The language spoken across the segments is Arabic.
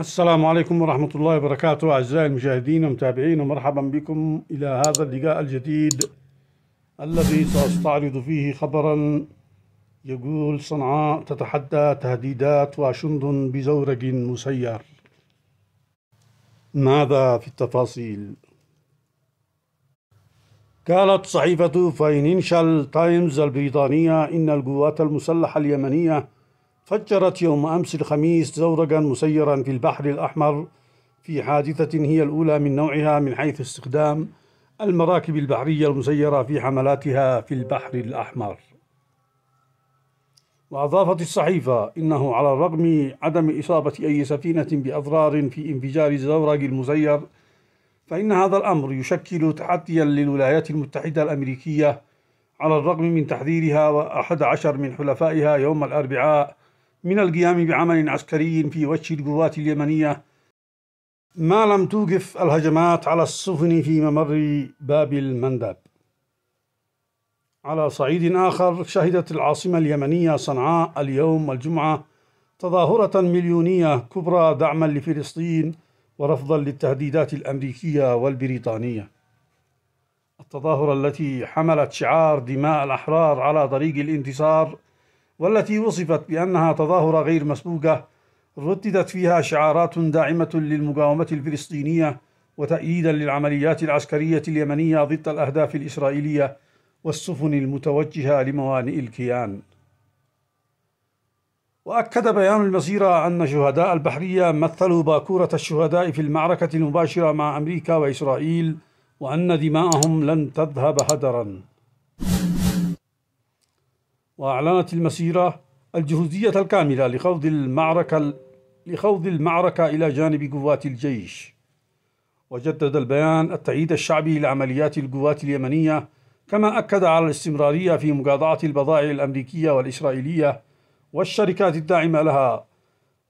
السلام عليكم ورحمة الله وبركاته أعزائي المشاهدين ومتابعين ومرحبا بكم إلى هذا اللقاء الجديد الذي سأستعرض فيه خبرا يقول صنعاء تتحدى تهديدات واشنطن بزورق مسير ماذا في التفاصيل؟ قالت صحيفة فاينانشال تايمز البريطانية إن القوات المسلحة اليمنية فجرت يوم أمس الخميس زورقا مسيرا في البحر الأحمر في حادثة هي الأولى من نوعها من حيث استخدام المراكب البحرية المسيرة في حملاتها في البحر الأحمر وأضافت الصحيفة إنه على الرغم عدم إصابة أي سفينة بأضرار في انفجار الزورق المسير فإن هذا الأمر يشكل تحديا للولايات المتحدة الأمريكية على الرغم من تحذيرها وأحد عشر من حلفائها يوم الأربعاء من القيام بعمل عسكري في وجه القوات اليمنية ما لم توقف الهجمات على السفن في ممر باب المندب على صعيد آخر شهدت العاصمة اليمنية صنعاء اليوم الجمعة تظاهرة مليونية كبرى دعما لفلسطين ورفضا للتهديدات الأمريكية والبريطانية التظاهرة التي حملت شعار دماء الأحرار على طريق الانتصار والتي وصفت بأنها تظاهرة غير مسبوقة رددت فيها شعارات داعمة للمقاومة الفلسطينية وتأييدا للعمليات العسكرية اليمنية ضد الأهداف الإسرائيلية والسفن المتوجهة لموانئ الكيان وأكد بيان المسيرة أن شهداء البحرية مثلوا باكورة الشهداء في المعركة المباشرة مع أمريكا وإسرائيل وأن دماءهم لن تذهب هدراً وأعلنت المسيرة الجهوزية الكاملة لخوض المعركة لخوض المعركة إلى جانب قوات الجيش وجدد البيان التأييد الشعبي لعمليات القوات اليمنية كما أكد على الاستمرارية في مقاطعة البضائع الأمريكية والإسرائيلية والشركات الداعمة لها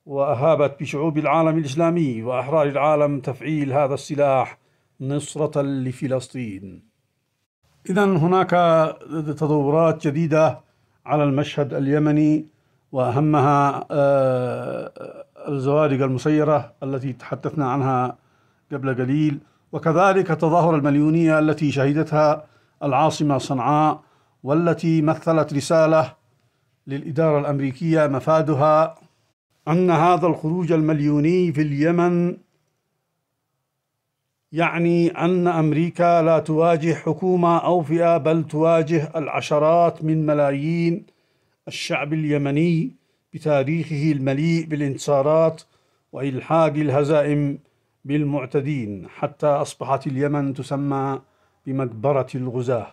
وأهابت بشعوب العالم الإسلامي وأحرار العالم تفعيل هذا السلاح نصرة لفلسطين إذا هناك تطورات جديدة على المشهد اليمني واهمها آه، الزوارق المسيره التي تحدثنا عنها قبل قليل وكذلك تظاهر المليونيه التي شهدتها العاصمه صنعاء والتي مثلت رساله للاداره الامريكيه مفادها ان هذا الخروج المليوني في اليمن يعني أن أمريكا لا تواجه حكومة أو فئة بل تواجه العشرات من ملايين الشعب اليمني بتاريخه المليء بالانتصارات وإلحاق الهزائم بالمعتدين حتى أصبحت اليمن تسمى بمقبرة الغزاة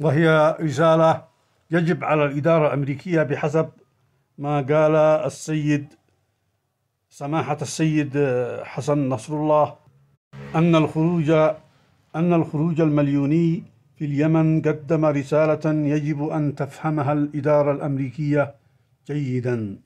وهي رسالة يجب على الإدارة الأمريكية بحسب ما قال السيد سماحة السيد حسن نصر الله أن الخروج أن الخروج المليوني في اليمن قدم رسالة يجب أن تفهمها الإدارة الأمريكية جيدا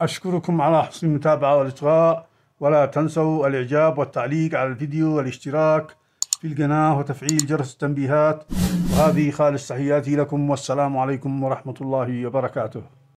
أشكركم على حسن المتابعة والإصغاء ولا تنسوا الإعجاب والتعليق على الفيديو والاشتراك في القناة وتفعيل جرس التنبيهات وهذه خالص تحياتي لكم والسلام عليكم ورحمة الله وبركاته